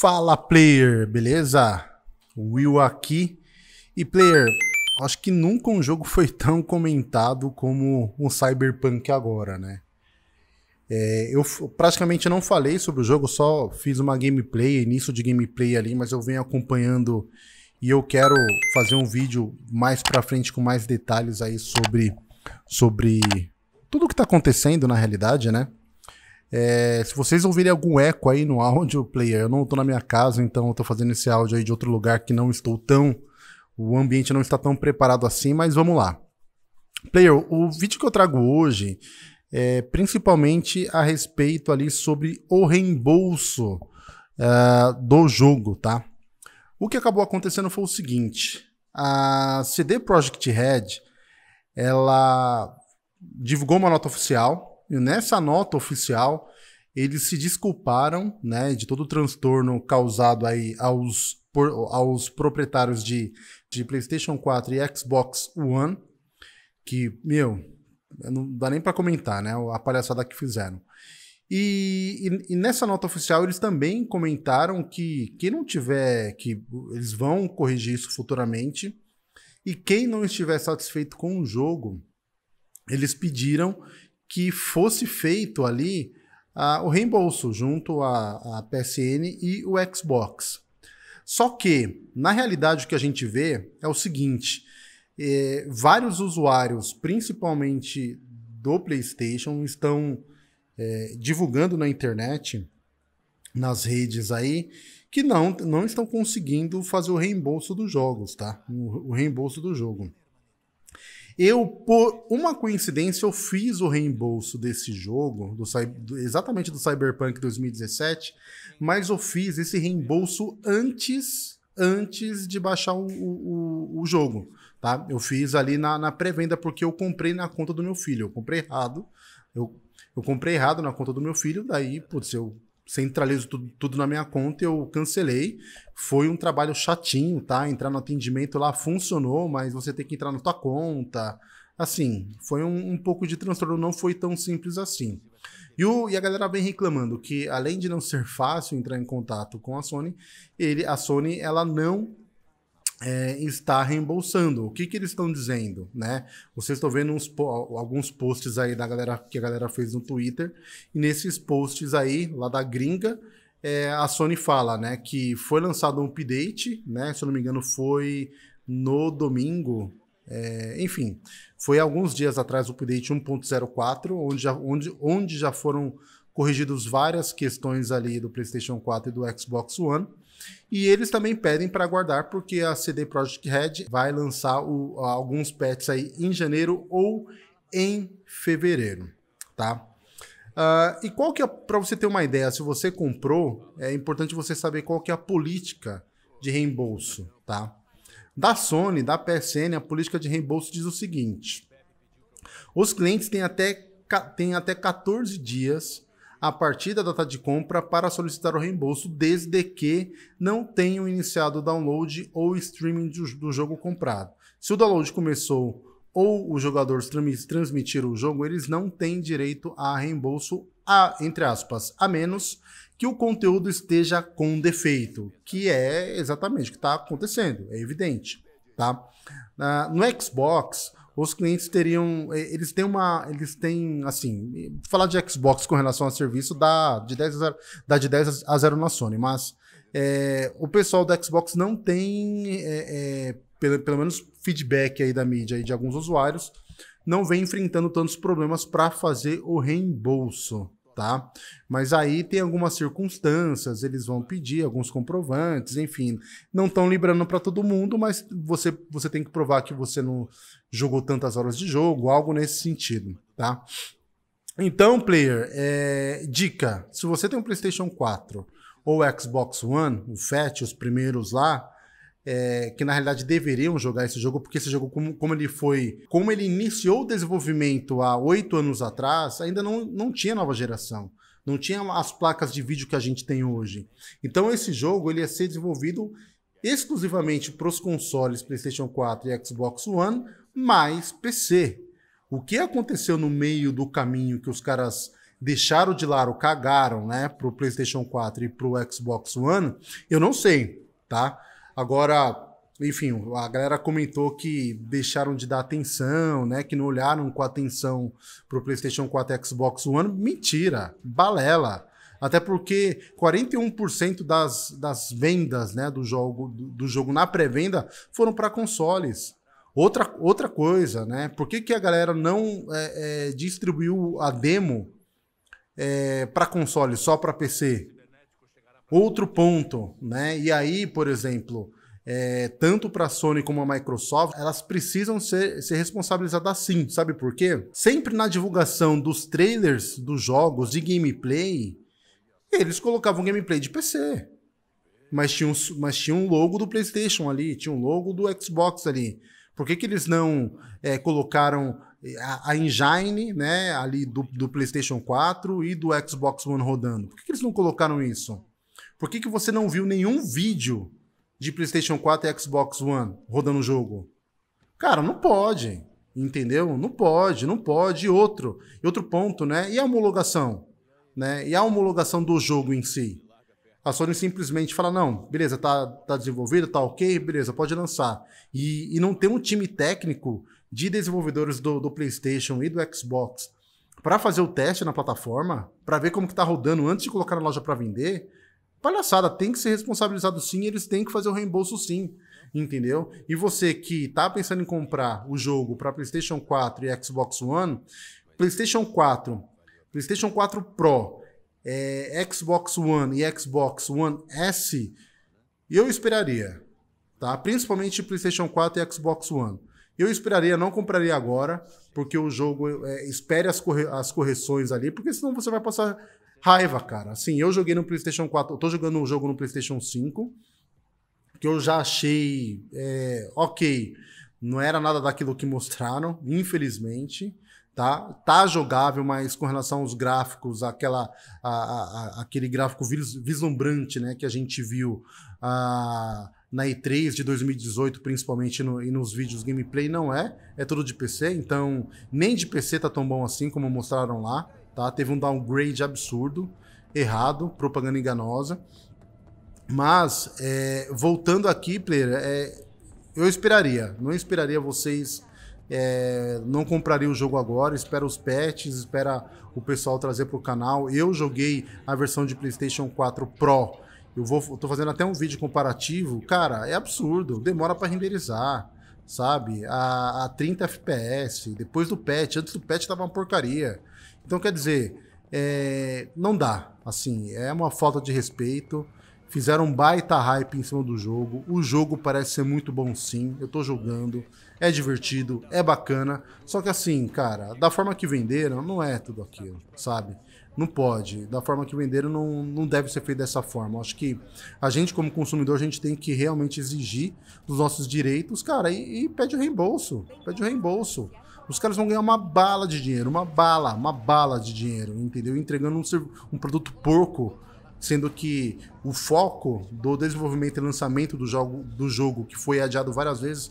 Fala player, beleza? Will aqui. E player, acho que nunca um jogo foi tão comentado como o um Cyberpunk agora, né? É, eu praticamente não falei sobre o jogo, só fiz uma gameplay, início de gameplay ali, mas eu venho acompanhando e eu quero fazer um vídeo mais pra frente com mais detalhes aí sobre, sobre tudo o que tá acontecendo na realidade, né? É, se vocês ouvirem algum eco aí no áudio, player, eu não estou na minha casa, então eu tô fazendo esse áudio aí de outro lugar que não estou tão. O ambiente não está tão preparado assim, mas vamos lá. Player, o vídeo que eu trago hoje é principalmente a respeito ali sobre o reembolso uh, do jogo, tá? O que acabou acontecendo foi o seguinte: a CD Projekt Red ela divulgou uma nota oficial e nessa nota oficial, eles se desculparam né, de todo o transtorno causado aí aos, por, aos proprietários de, de PlayStation 4 e Xbox One, que, meu, não dá nem para comentar né, a palhaçada que fizeram. E, e, e, nessa nota oficial eles também comentaram que quem não tiver, que eles vão corrigir isso futuramente, e quem não estiver satisfeito com o jogo, eles pediram que fosse feito ali o reembolso junto à, PSN e o Xbox. Só que, na realidade, o que a gente vê é o seguinte: é, vários usuários, principalmente do PlayStation, estão é, divulgando na internet, nas redes aí, que não, não estão conseguindo fazer o reembolso dos jogos, tá? O, o reembolso do jogo. Eu, por uma coincidência, eu fiz o reembolso desse jogo, do, exatamente do Cyberpunk 2017, mas eu fiz esse reembolso antes antes de baixar o, o, o jogo. Tá? Eu fiz ali na, na pré-venda porque eu comprei na conta do meu filho. Eu comprei errado. Eu, eu comprei errado na conta do meu filho, daí, putz, eu centralizo tudo, tudo, na minha conta, eu cancelei. Foi um trabalho chatinho, tá? Entrar no atendimento lá funcionou, mas você tem que entrar na tua conta. Assim, foi um, um pouco de transtorno, não foi tão simples assim. E, o, e, a galera vem reclamando que, além de não ser fácil entrar em contato com a Sony, ele, a Sony ela não é, está reembolsando. O que, que eles estão dizendo, né? Vocês estão vendo uns, alguns posts aí da galera que a galera fez no Twitter e nesses posts aí lá da gringa é, a Sony fala, né, que foi lançado um update, né? Se eu não me engano foi no domingo. É, enfim, foi alguns dias atrás o update 1.04, onde já, onde, onde já foram corrigidos várias questões ali do PlayStation 4 e do Xbox One. E eles também pedem para aguardar, porque a CD Projekt Red vai lançar o, alguns patches aí em janeiro ou em fevereiro, tá? Uh, e qual que é, para você ter uma ideia, se você comprou, é importante você saber qual que é a política de reembolso, tá? Da Sony, da PSN, a política de reembolso diz o seguinte: os clientes têm até, têm até 14 dias a partir da data de compra para solicitar o reembolso, desde que não tenham iniciado o download ou streaming do, jogo comprado. Se o download começou ou os jogadores transmitiram o jogo, eles não têm direito a reembolso, a, entre aspas, a menos que o conteúdo esteja com defeito, que é exatamente o que está acontecendo, é evidente. Tá? Ah, no Xbox, os clientes teriam. Eh, eles têm uma. Eles têm, assim. Falar de Xbox com relação a serviço dá de 10 a 0, dá de 10 a 0 na Sony, mas é, o pessoal da Xbox não tem, é, é, pelo, pelo menos, feedback aí da mídia e de alguns usuários, não vem enfrentando tantos problemas para fazer o reembolso tá? Mas aí tem algumas circunstâncias, eles vão pedir alguns comprovantes, enfim, não estão librando para todo mundo, mas você, você tem que provar que você não jogou tantas horas de jogo, algo nesse sentido, tá? Então, player, é, dica: se você tem um PlayStation 4 ou Xbox One, o FAT, os primeiros lá, é, que na realidade deveriam jogar esse jogo, porque esse jogo, como, como ele foi, como ele iniciou o desenvolvimento há oito anos atrás, ainda não, não tinha nova geração. Não tinha as placas de vídeo que a gente tem hoje. Então esse jogo ele ia ser desenvolvido exclusivamente para os consoles PlayStation 4 e Xbox One, mais PC. O que aconteceu no meio do caminho que os caras deixaram de lado, cagaram, né, para o PlayStation 4 e para o Xbox One, eu não sei, tá? Agora, enfim, a galera comentou que deixaram de dar atenção, né? Que não olharam com atenção pro PlayStation 4 e Xbox One. Mentira, balela. Até porque 41% das, das vendas né, do, jogo, do, do jogo na pré-venda foram para consoles. Outra, outra coisa, né? Por que, que a galera não é, é, distribuiu a demo é, para console, só para PC? Outro ponto, né? E aí, por exemplo, é, tanto para a Sony como a Microsoft, elas precisam ser, ser responsabilizadas sim. Sabe por quê? Sempre na divulgação dos trailers dos jogos de gameplay, eles colocavam gameplay de PC. Mas tinha, um, mas tinha um logo do PlayStation ali, tinha um logo do Xbox ali. Por que, que eles não é, colocaram é, a, a, engine né, ali do, do PlayStation 4 e do Xbox One rodando? Por que, que eles não colocaram isso? Por que, que você não viu nenhum vídeo de PlayStation 4 e Xbox One rodando o jogo? Cara, não pode. Entendeu? Não pode, não pode. E outro, e outro ponto, né? E a homologação? Né? E a homologação do jogo em si? A Sony simplesmente fala: não, beleza, tá, tá desenvolvido, tá ok, beleza, pode lançar. E, e não tem um time técnico de desenvolvedores do, do PlayStation e do Xbox para fazer o teste na plataforma, para ver como que tá rodando antes de colocar na loja para vender, palhaçada, tem que ser responsabilizado sim, eles têm que fazer o reembolso sim, entendeu? E você que tá pensando em comprar o jogo para PlayStation 4 e Xbox One, PlayStation 4, PlayStation 4 Pro, é, Xbox One e Xbox One S, eu esperaria, tá? Principalmente PlayStation 4 e Xbox One. Eu esperaria, não compraria agora, porque o jogo é, espere as, corre as correções ali, porque senão você vai passar Raiva, cara. Assim, eu joguei no PlayStation 4, eu tô jogando um jogo no PlayStation 5, que eu já achei é, ok. Não era nada daquilo que mostraram, infelizmente. Tá? tá jogável, mas com relação aos gráficos, aquela, a, a, aquele gráfico vislumbrante né, que a gente viu a, ah, na E3 de 2018, principalmente no, e nos vídeos gameplay, não é. É tudo de PC, então nem de PC tá tão bom assim como mostraram lá tá? Teve um downgrade absurdo, errado, propaganda enganosa. Mas, é, voltando aqui, player, é, eu esperaria. Não esperaria vocês. É, não compraria o jogo agora. Espera os patches, espera o pessoal trazer para o canal. Eu joguei a versão de PlayStation 4 Pro. Eu vou, tô fazendo até um vídeo comparativo. Cara, é absurdo. Demora para renderizar, sabe? A, a 30 FPS. Depois do patch. Antes do patch tava uma porcaria. Então, quer dizer, é, não dá. Assim, é uma falta de respeito. Fizeram um baita hype em cima do jogo. O jogo parece ser muito bom, sim. Eu tô jogando. É divertido, é bacana. Só que, assim, cara, da forma que venderam, não é tudo aquilo, sabe? Não pode. Da forma que venderam, não, não deve ser feito dessa forma. Acho que a gente, como consumidor, a gente tem que realmente exigir dos nossos direitos, cara, e, e pede o reembolso. Pede o reembolso. Os caras vão ganhar uma bala de dinheiro, uma bala, uma bala de dinheiro, entendeu? Entregando um, um produto porco, sendo que o foco do desenvolvimento e lançamento do jogo, do jogo que foi adiado várias vezes,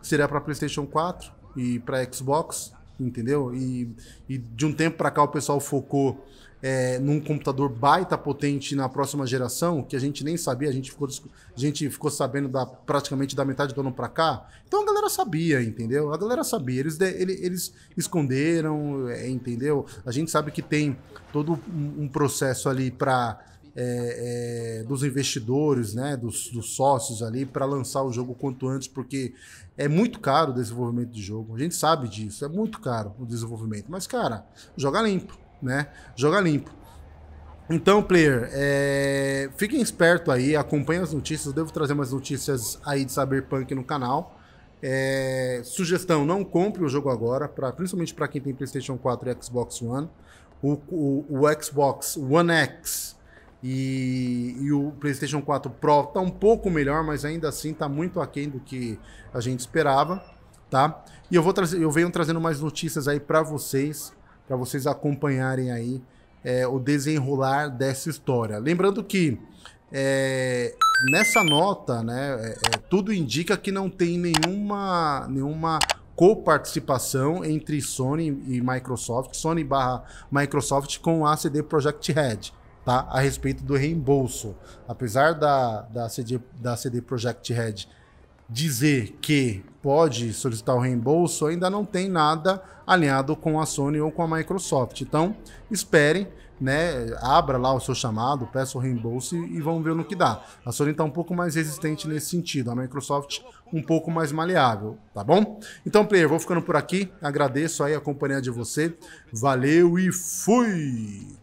seria para PlayStation 4 e para Xbox entendeu? E, e de um tempo para cá o pessoal focou é, num computador baita potente na próxima geração, que a gente nem sabia, a gente ficou, a gente ficou sabendo da, praticamente da metade do ano para cá. Então a galera sabia, entendeu? A galera sabia. Eles, eles eles esconderam, é, entendeu? A gente sabe que tem todo um, um processo ali para é, é, dos investidores, né, dos, dos sócios ali, para lançar o jogo quanto antes, porque é muito caro o desenvolvimento de jogo. A gente sabe disso, é muito caro o desenvolvimento. Mas, cara, joga limpo, né? Joga limpo. Então, player, é... fiquem esperto aí, acompanhem as notícias. Eu devo trazer mais notícias aí de Cyberpunk no canal. É, sugestão: não compre o jogo agora, pra, principalmente para quem tem PlayStation 4 e Xbox One. O, o, o Xbox One X e, e, o PlayStation 4 Pro tá um pouco melhor, mas ainda assim tá muito aquém do que a gente esperava, tá? E eu vou trazer, eu venho trazendo mais notícias aí para vocês, para vocês acompanharem aí é, o desenrolar dessa história. Lembrando que é, nessa nota, né, é, é, tudo indica que não tem nenhuma, nenhuma coparticipação entre Sony e Microsoft, Sony barra Microsoft com a CD Project Red tá? a respeito do reembolso. Apesar da, da, CD, da CD Projekt Red dizer que pode solicitar o reembolso, ainda não tem nada alinhado com a Sony ou com a Microsoft. Então, esperem, né? Abra lá o seu chamado, peça o reembolso e, e vamos ver no que dá. A Sony está um pouco mais resistente nesse sentido, a Microsoft um pouco mais maleável, tá bom? Então, player, vou ficando por aqui. Agradeço aí a companhia de você. Valeu e fui!